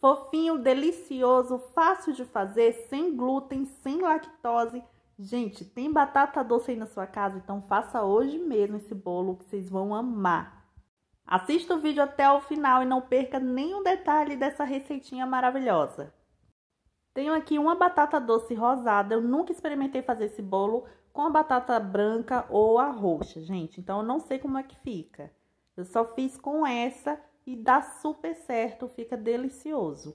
Fofinho, delicioso, fácil de fazer, sem glúten, sem lactose. Gente, tem batata doce aí na sua casa? Então faça hoje mesmo esse bolo que vocês vão amar. Assista o vídeo até o final e não perca nenhum detalhe dessa receitinha maravilhosa. Tenho aqui uma batata doce rosada. Eu nunca experimentei fazer esse bolo com a batata branca ou a roxa, gente. Então eu não sei como é que fica. Eu só fiz com essa e dá super certo, fica delicioso.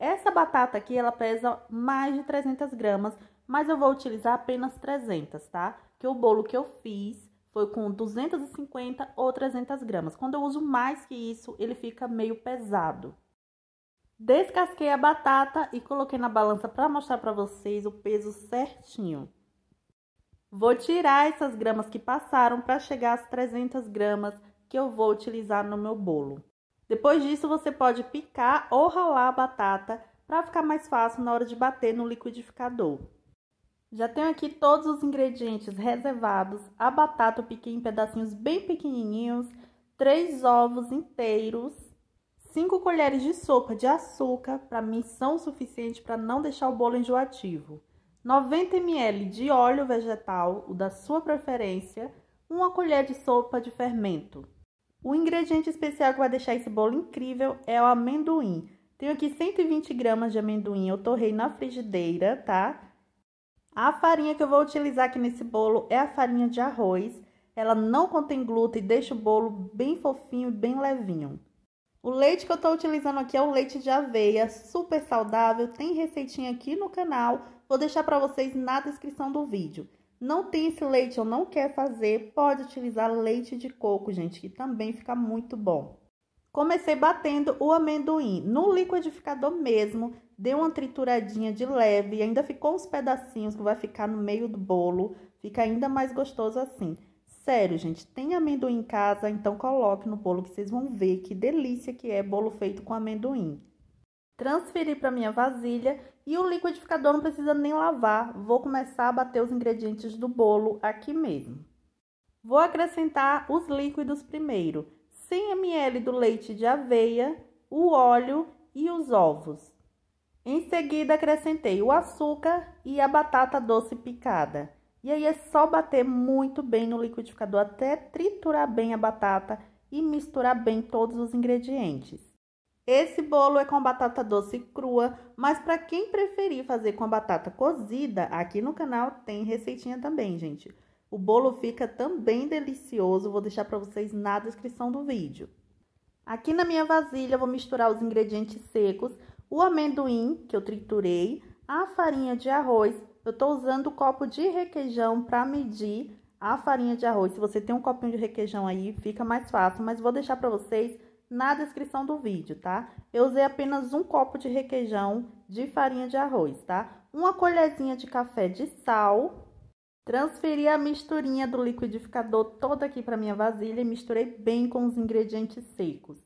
Essa batata aqui, ela pesa mais de 300 gramas, mas eu vou utilizar apenas 300, tá? Que o bolo que eu fiz foi com 250 ou 300 gramas. Quando eu uso mais que isso, ele fica meio pesado. Descasquei a batata e coloquei na balança para mostrar para vocês o peso certinho. Vou tirar essas gramas que passaram para chegar às 300 gramas que eu vou utilizar no meu bolo. Depois disso, você pode picar ou ralar a batata para ficar mais fácil na hora de bater no liquidificador. Já tenho aqui todos os ingredientes reservados. A batata eu piquei em pedacinhos bem pequenininhos, três ovos inteiros, 5 colheres de sopa de açúcar, para mim são suficiente para não deixar o bolo enjoativo. 90 ml de óleo vegetal, o da sua preferência, uma colher de sopa de fermento. O ingrediente especial que vai deixar esse bolo incrível é o amendoim. Tenho aqui 120 gramas de amendoim, eu torrei na frigideira, tá? A farinha que eu vou utilizar aqui nesse bolo é a farinha de arroz. Ela não contém glúten e deixa o bolo bem fofinho e bem levinho. O leite que eu estou utilizando aqui é o leite de aveia, super saudável. Tem receitinha aqui no canal, vou deixar para vocês na descrição do vídeo. Não tem esse leite ou não quer fazer, pode utilizar leite de coco, gente, que também fica muito bom. Comecei batendo o amendoim no liquidificador mesmo, dei uma trituradinha de leve, ainda ficou uns pedacinhos que vai ficar no meio do bolo, fica ainda mais gostoso assim. Sério, gente, tem amendoim em casa, então coloque no bolo que vocês vão ver que delícia que é bolo feito com amendoim transferir para minha vasilha e o liquidificador não precisa nem lavar. Vou começar a bater os ingredientes do bolo aqui mesmo. Vou acrescentar os líquidos primeiro. 100 ml do leite de aveia, o óleo e os ovos. Em seguida, acrescentei o açúcar e a batata doce picada. E aí é só bater muito bem no liquidificador até triturar bem a batata e misturar bem todos os ingredientes. Esse bolo é com batata doce crua, mas para quem preferir fazer com a batata cozida, aqui no canal tem receitinha também, gente. O bolo fica também delicioso, vou deixar para vocês na descrição do vídeo. Aqui na minha vasilha vou misturar os ingredientes secos, o amendoim que eu triturei, a farinha de arroz. Eu estou usando o copo de requeijão para medir a farinha de arroz. Se você tem um copinho de requeijão aí, fica mais fácil, mas vou deixar para vocês na descrição do vídeo, tá? Eu usei apenas um copo de requeijão de farinha de arroz, tá? Uma colherzinha de café de sal. Transferi a misturinha do liquidificador toda aqui para minha vasilha e misturei bem com os ingredientes secos.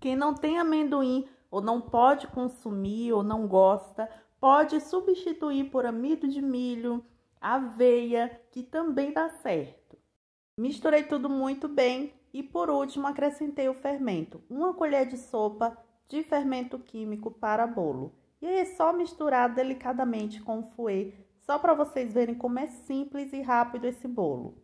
Quem não tem amendoim ou não pode consumir ou não gosta, pode substituir por amido de milho, aveia, que também dá certo. Misturei tudo muito bem e por último, acrescentei o fermento, uma colher de sopa de fermento químico para bolo. E aí é só misturar delicadamente com o fouet, só para vocês verem como é simples e rápido esse bolo.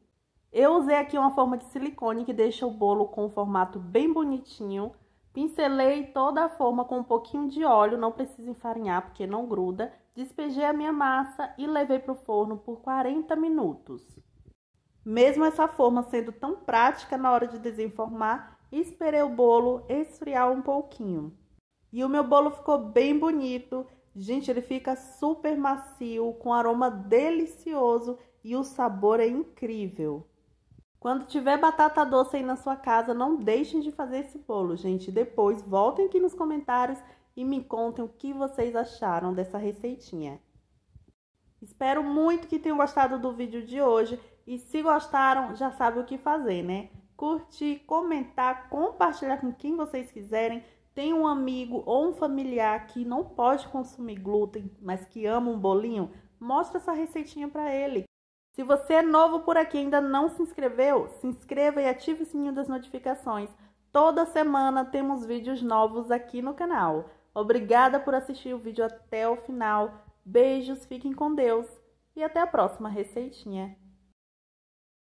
Eu usei aqui uma forma de silicone que deixa o bolo com um formato bem bonitinho. Pincelei toda a forma com um pouquinho de óleo, não precisa enfarinhar porque não gruda. Despejei a minha massa e levei para o forno por 40 minutos. Mesmo essa forma sendo tão prática na hora de desenformar, esperei o bolo esfriar um pouquinho. E o meu bolo ficou bem bonito. Gente, ele fica super macio, com aroma delicioso e o sabor é incrível. Quando tiver batata doce aí na sua casa, não deixem de fazer esse bolo, gente. Depois voltem aqui nos comentários e me contem o que vocês acharam dessa receitinha. Espero muito que tenham gostado do vídeo de hoje. E se gostaram, já sabe o que fazer, né? Curtir, comentar, compartilhar com quem vocês quiserem. Tem um amigo ou um familiar que não pode consumir glúten, mas que ama um bolinho? Mostra essa receitinha para ele. Se você é novo por aqui e ainda não se inscreveu, se inscreva e ative o sininho das notificações. Toda semana temos vídeos novos aqui no canal. Obrigada por assistir o vídeo até o final. Beijos, fiquem com Deus e até a próxima receitinha.